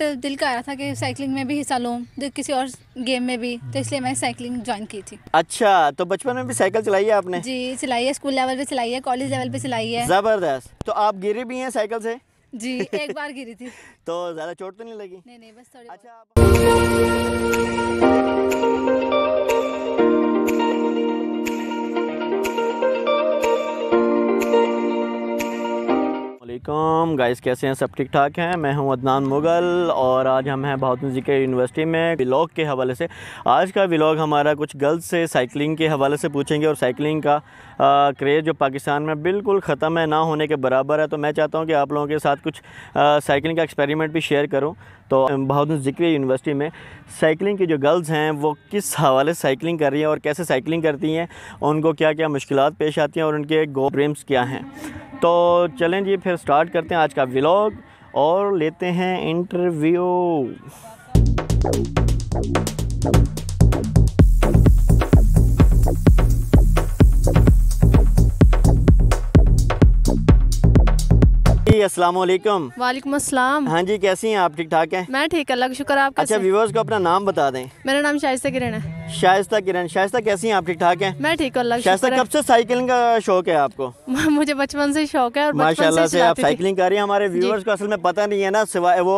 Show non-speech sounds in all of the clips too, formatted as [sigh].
तो दिल का आ रहा था कि साइकिलिंग में भी हिस्सा लूँ किसी और गेम में भी तो इसलिए मैं साइकिलिंग ज्वाइन की थी अच्छा तो बचपन में भी साइकिल चलाई है आपने जी चलाई है स्कूल लेवल पे चलाई है कॉलेज लेवल पे चलाई है जबरदस्त तो आप गिरे भी हैं साइकिल से जी एक बार गिरी थी [laughs] तो ज्यादा चोट तो नहीं लगी नहीं नहीं बस थोड़ी अच्छा वालेकुम गाइस कैसे हैं सब ठीक ठाक हैं मैं हूं अदनान मुगल और आज हम हैं बहुत ज़िक्र यूनिवर्सिटी में व्लॉग के हवाले से आज का व्लॉग हमारा कुछ गर्ल्स से साइकिलिंग के हवाले से पूछेंगे और साइकिलिंग का क्रेज़ जो पाकिस्तान में बिल्कुल ख़त्म है ना होने के बराबर है तो मैं चाहता हूँ कि आप लोगों के साथ कुछ साइकिलिंग का एक्सपेरिमेंट भी शेयर करूँ तो बहुत ज़िक्र यूनिवर्सिटी में साइकिलिंग की जो गर्ल्स हैं वो किस हवाले से साइकिलिंग कर रही हैं और कैसे साइकिलिंग करती हैं उनको क्या क्या मुश्किल पेश आती हैं और उनके गो ड्रीम्स क्या हैं तो चलें जी फिर स्टार्ट करते हैं आज का व्लॉग और लेते हैं इंटरव्यू अस्सलाम वालेकुम असलम हाँ जी कैसी हैं आप ठीक ठाक हैं मैं ठीक अल्लाह का शुक्र आप अच्छा व्यूवर्स को अपना नाम बता दें मेरा नाम शाइस्ता किरण है शायस्ता किरण शायस्ता कैसी हैं आप ठीक ठाक हैं मैं ठीक हूँ शायस्ता कब से साइकिलिंग का शौक है आपको [laughs] मुझे बचपन से शौक है और माशाल्लाह से, से आप साइकिलिंग कर रही हैं हमारे व्यूअर्स को असल में पता नहीं है ना सिवाय वो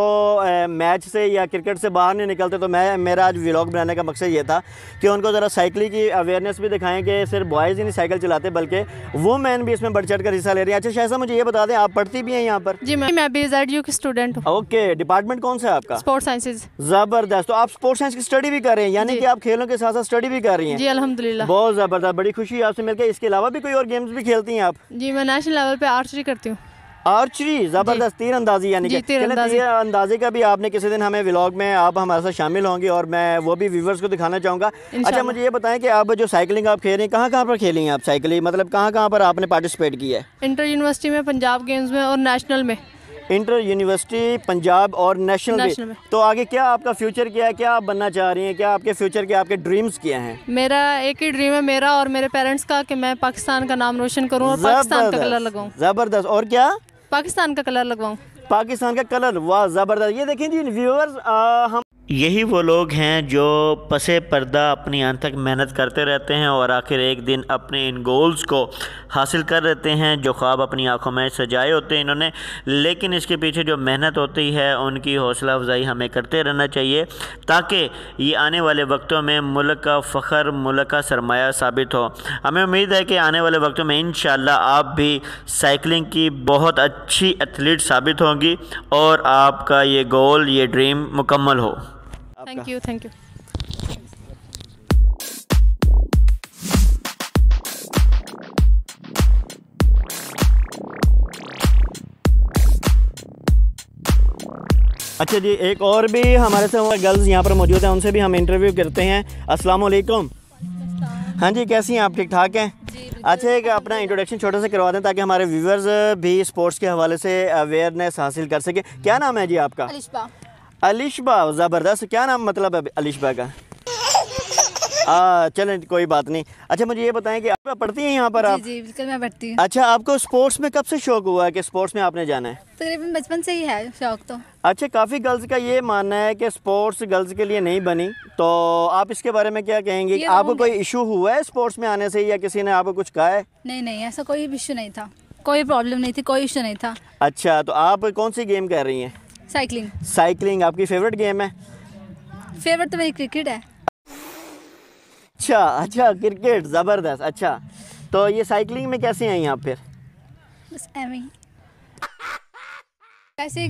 ए, मैच से या क्रिकेट से बाहर नहीं निकलते तो मैं मेरा आज व्लॉग बनाने का मकसद ये था कि उनको ज़रा साइकिलिंग की अवेयरनेस भी दिखाएं कि सिर्फ बॉयज़ ही नहीं साइकिल चलाते बल्कि वुमेन भी इसमें बढ़ चढ़ कर हिस्सा ले रही है अच्छा शायस्ता मुझे ये बता दें आप पढ़ती भी हैं यहाँ पर जी मैं बी जेड यू की स्टूडेंट हूँ ओके डिपार्टमेंट कौन सा है आपका स्पोर्ट्स साइंसेज ज़बरदस्त तो आप स्पोर्ट्स साइंस की स्टडी भी कर रहे हैं यानी कि आप खेलों के साथ साथ स्टडी भी कर रही हैं जी अल्हम्दुलिल्लाह बहुत ज़बरदस्त बड़ी खुशी आपसे मिलकर इसके अलावा भी कोई और गेम्स भी खेलती हैं आप जी मैं नेशनल लेवल पे आर्चरी करती हूँ आर्चरी जबरदस्त तीर अंदाजी यानी कि तीर अंदाजी का भी आपने किसी दिन हमें व्लॉग में आप हमारे साथ शामिल होंगे और मैं वो भी व्यूवर्स को दिखाना चाहूंगा अच्छा मुझे ये बताएं कि आप जो साइकिलिंग आप खेल रहे हैं कहाँ कहाँ पर खेली हैं आप साइकिलिंग मतलब कहाँ कहाँ पर आपने पार्टिसिपेट किया है इंटर यूनिवर्सिटी में पंजाब गेम्स में और नेशनल में इंटर यूनिवर्सिटी पंजाब और नेशनल तो आगे क्या आपका फ्यूचर क्या है क्या आप बनना चाह रही हैं क्या आपके फ्यूचर के आपके ड्रीम्स क्या हैं मेरा एक ही ड्रीम है मेरा और मेरे पेरेंट्स का कि मैं पाकिस्तान का नाम रोशन करूँ और पाकिस्तान का कलर लगाऊँ ज़बरदस्त और क्या पाकिस्तान का कलर लगवाऊँ पाकिस्तान का कलर वाह ज़बरदस्त ये देखें जी व्यूअर्स हम यही वो लोग हैं जो पसे पर्दा अपनी अंत तक मेहनत करते रहते हैं और आखिर एक दिन अपने इन गोल्स को हासिल कर लेते हैं जो ख्वाब अपनी आंखों में सजाए होते हैं इन्होंने लेकिन इसके पीछे जो मेहनत होती है उनकी हौसला अफजाई हमें करते रहना चाहिए ताकि ये आने वाले वक्तों में मुल्क का फ़खर मुल्क का सरमाया साबित हो हमें उम्मीद है कि आने वाले वक्तों में इन आप भी साइकिलिंग की बहुत अच्छी एथलीट साबित होंगी और आपका ये गोल ये ड्रीम मुकम्मल हो थैंक यू थैंक यू अच्छा जी एक और भी हमारे से गर्ल्स यहाँ पर मौजूद हैं उनसे भी हम इंटरव्यू करते हैं अस्सलाम वालेकुम हाँ जी कैसी हैं आप ठीक ठाक हैं अच्छा एक अपना इंट्रोडक्शन छोटे से करवा दें ताकि हमारे व्यूवर्स भी स्पोर्ट्स के हवाले से अवेयरनेस हासिल कर सके क्या नाम है जी आपका अलिशबा ज़बरदस्त क्या नाम मतलब है अलिशबा का [laughs] आ, चलें कोई बात नहीं अच्छा मुझे ये बताएं कि आप पढ़ती हैं यहाँ पर आप जी, बिल्कुल मैं पढ़ती हूँ अच्छा आपको स्पोर्ट्स में कब से शौक हुआ है कि स्पोर्ट्स में आपने जाना है तकरीबन बचपन से ही है शौक तो अच्छा काफ़ी गर्ल्स का ये मानना है कि स्पोर्ट्स गर्ल्स के लिए नहीं बनी तो आप इसके बारे में क्या कहेंगे आपको कोई इशू हुआ है स्पोर्ट्स में आने से या किसी ने आपको कुछ कहा है नहीं नहीं ऐसा कोई इशू नहीं था कोई प्रॉब्लम नहीं थी कोई इशू नहीं था अच्छा तो आप कौन सी गेम कर रही हैं साइकिलिंग साइकिलिंग आपकी फेवरेट गेम है फेवरेट तो मेरी क्रिकेट है अच्छा अच्छा क्रिकेट ज़बरदस्त अच्छा तो ये साइकिलिंग में कैसे आई आप फिर बस एवं वैसे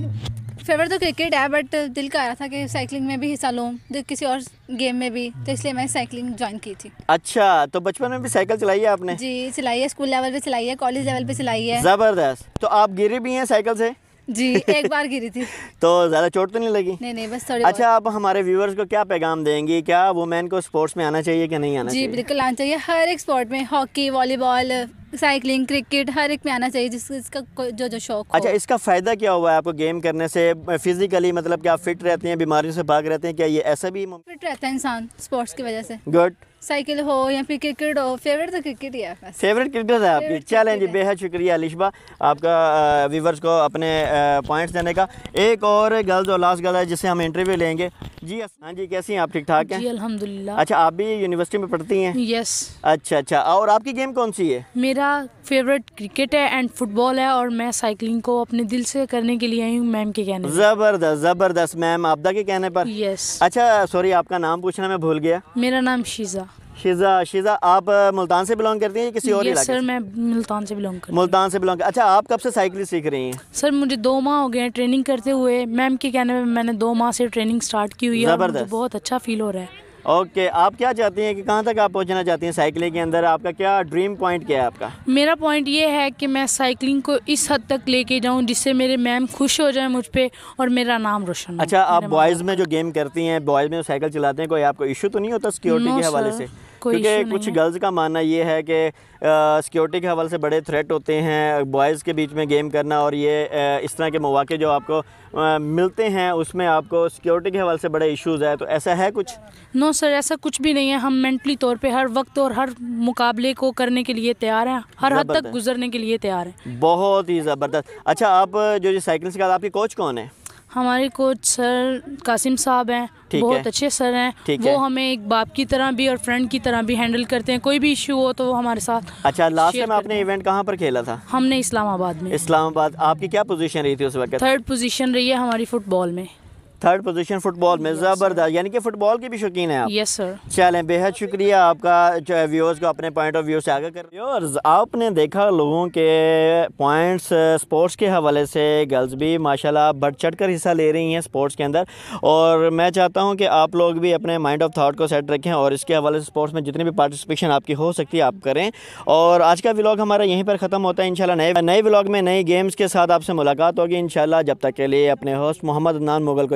फेवरेट तो क्रिकेट है बट दिल का आ रहा था कि साइकिलिंग में भी हिस्सा लूँ तो किसी और गेम में भी तो इसलिए मैं साइकिलिंग ज्वाइन की थी अच्छा तो बचपन में भी साइकिल चलाई है आपने जी चलाई है स्कूल लेवल पे चलाई है कॉलेज लेवल पे चलाई है ज़बरदस्त तो आप गिरे भी हैं साइकिल से जी एक बार गिरी थी [laughs] तो ज़्यादा चोट तो नहीं लगी नहीं नहीं बस थोड़ी अच्छा आप हमारे व्यूवर्स को क्या पैगाम देंगी क्या वुमेन को स्पोर्ट्स में आना चाहिए क्या नहीं आना जी बिल्कुल आना चाहिए हर एक स्पोर्ट में हॉकी वॉलीबॉल साइकिलिंग क्रिकेट हर एक में आना चाहिए जिस इसका जो जो शौक अच्छा इसका फ़ायदा क्या हुआ है आपको गेम करने से फिजिकली मतलब क्या फिट रहते हैं बीमारियों से भाग रहते हैं क्या ये ऐसा भी फिट रहता है इंसान स्पोर्ट्स की वजह से गुड साइकिल हो या फिर क्रिकेट हो फेवरेट तो क्रिकेट ही है फेवरेट तो क्रिकेट है आपकी चैलेंज बेहद शुक्रिया लिशबा आपका व्यूवर्स को अपने पॉइंट्स देने का एक और गर्ल जो लास्ट गर्ल है जिससे हम इंटरव्यू लेंगे जी हाँ जी कैसी हैं आप ठीक ठाक हैं जी अल्हम्दुलिल्लाह अच्छा आप भी यूनिवर्सिटी में पढ़ती हैं यस अच्छा अच्छा और आपकी गेम कौन सी है मेरा फेवरेट क्रिकेट है एंड फुटबॉल है और मैं साइकिलिंग को अपने दिल से करने के लिए आई हूँ मैम के कहने जबरदस्त जबरदस्त मैम आपदा के कहने पर यस अच्छा सॉरी आपका नाम पूछना मैं भूल गया मेरा नाम शीजा शीज़ा शीज़ा आप मुल्तान से बिलोंग करती हैं किसी और ये सर मैं मुल्तान से बिलोंग करती मुल्तान से बिलोंग अच्छा आप कब से साइकिल सीख रही हैं सर मुझे दो माह हो गए हैं ट्रेनिंग करते हुए मैम के कहने में मैंने दो माह से ट्रेनिंग स्टार्ट की हुई है मुझे बहुत अच्छा फील हो रहा है ओके आप क्या चाहती हैं कि कहाँ तक आप पहुँचना चाहती हैं साइकिलिंग के अंदर आपका क्या ड्रीम पॉइंट क्या है आपका मेरा पॉइंट ये है कि मैं साइकिलिंग को इस हद तक लेके जाऊँ जिससे मेरे मैम खुश हो जाए मुझ पर और मेरा नाम रोशन अच्छा आप बॉयज़ में जो गेम करती हैं बॉयज़ में जो साइकिल चलाते हैं कोई आपको इशू तो नहीं होता सिक्योरिटी के हवाले से क्योंकि कुछ गर्ल्स का मानना ये है कि सिक्योरिटी के हवाले से बड़े थ्रेट होते हैं बॉयज़ के बीच में गेम करना और ये आ, इस तरह के मौाक़े जो आपको आ, मिलते हैं उसमें आपको सिक्योरिटी के हवाले से बड़े इश्यूज है तो ऐसा है कुछ नो सर ऐसा कुछ भी नहीं है हम मेंटली तौर पर हर वक्त और हर मुकाबले को करने के लिए तैयार हैं हर हद तक गुजरने के लिए तैयार हैं बहुत ही ज़बरदस्त अच्छा आप जो साइकिल सिखा आपकी कोच कौन है हमारे कोच सर कासिम साहब हैं बहुत है। अच्छे सर हैं वो है। हमें एक बाप की तरह भी और फ्रेंड की तरह भी हैंडल करते हैं कोई भी इशू हो तो वो हमारे साथ अच्छा लास्ट टाइम आपने इवेंट कहाँ पर खेला था हमने इस्लामाबाद में इस्लामाबाद आपकी क्या पोजीशन रही थी उस वक्त थर्ड पोजीशन रही है हमारी फुटबॉल में थर्ड पोजीशन फुटबॉल में ज़बरदस्त यानी कि फुटबॉल के भी शौकीन है आप यस सर चलें बेहद शुक्रिया आपका व्यूअर्स को अपने पॉइंट ऑफ व्यू से आगे कर व्यूअर्स आपने देखा लोगों के पॉइंट्स स्पोर्ट्स के हवाले से गर्ल्स भी माशाल्लाह बढ़ चढ़ कर हिस्सा ले रही हैं स्पोर्ट्स के अंदर और मैं चाहता हूँ कि आप लोग भी अपने माइंड ऑफ थाट को सेट रखें और इसके हवाले से स्पोर्ट्स में जितनी भी पार्टिसिपेशन आपकी हो सकती है आप करें और आज का व्लॉग हमारा यहीं पर ख़त्म होता है इंशाल्लाह नए नए व्लॉग में नई गेम्स के साथ आपसे मुलाकात होगी इंशाल्लाह जब तक के लिए अपने होस्ट मोहम्मद अदनान मुगल को